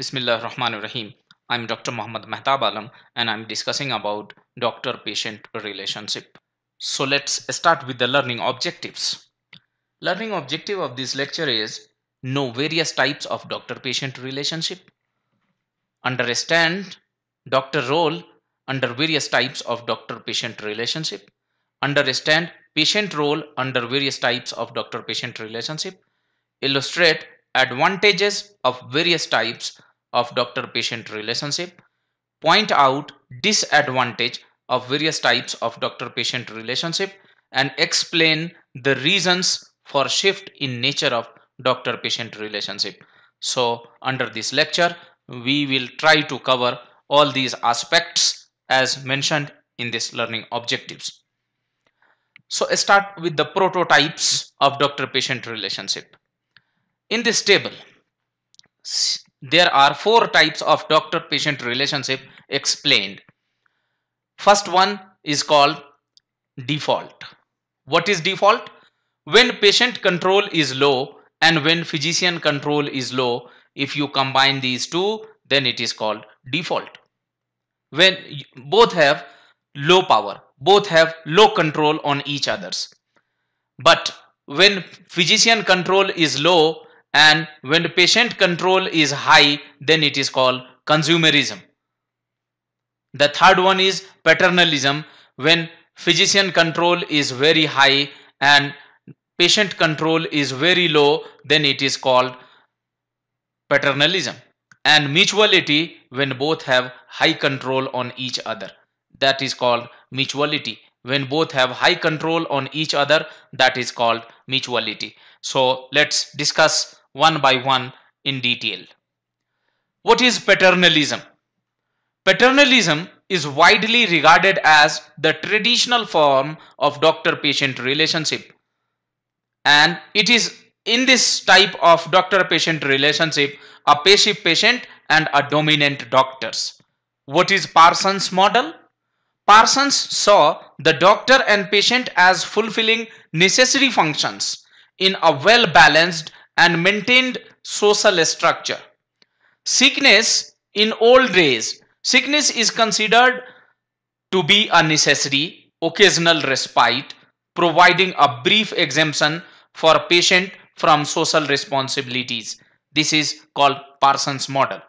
Bismillah Rahman Rahim. I'm Dr. Muhammad Mehtab Alam and I'm discussing about doctor-patient relationship. So let's start with the learning objectives. Learning objective of this lecture is know various types of doctor-patient relationship, understand doctor role under various types of doctor-patient relationship, understand patient role under various types of doctor-patient relationship, illustrate advantages of various types of doctor-patient relationship, point out disadvantage of various types of doctor-patient relationship and explain the reasons for shift in nature of doctor-patient relationship. So under this lecture, we will try to cover all these aspects as mentioned in this learning objectives. So start with the prototypes of doctor-patient relationship. In this table, there are four types of doctor-patient relationship explained. First one is called default. What is default? When patient control is low and when physician control is low, if you combine these two, then it is called default. When both have low power, both have low control on each others. But when physician control is low and when patient control is high then it is called consumerism. The third one is paternalism when physician control is very high and patient control is very low then it is called paternalism and mutuality when both have high control on each other that is called mutuality when both have high control on each other that is called mutuality so let's discuss one by one in detail. What is paternalism? Paternalism is widely regarded as the traditional form of doctor patient relationship. And it is in this type of doctor patient relationship, a passive patient and a dominant doctors. What is Parsons model? Parsons saw the doctor and patient as fulfilling necessary functions in a well balanced and maintained social structure. Sickness in old days, Sickness is considered to be a necessary occasional respite providing a brief exemption for patient from social responsibilities. This is called Parsons model.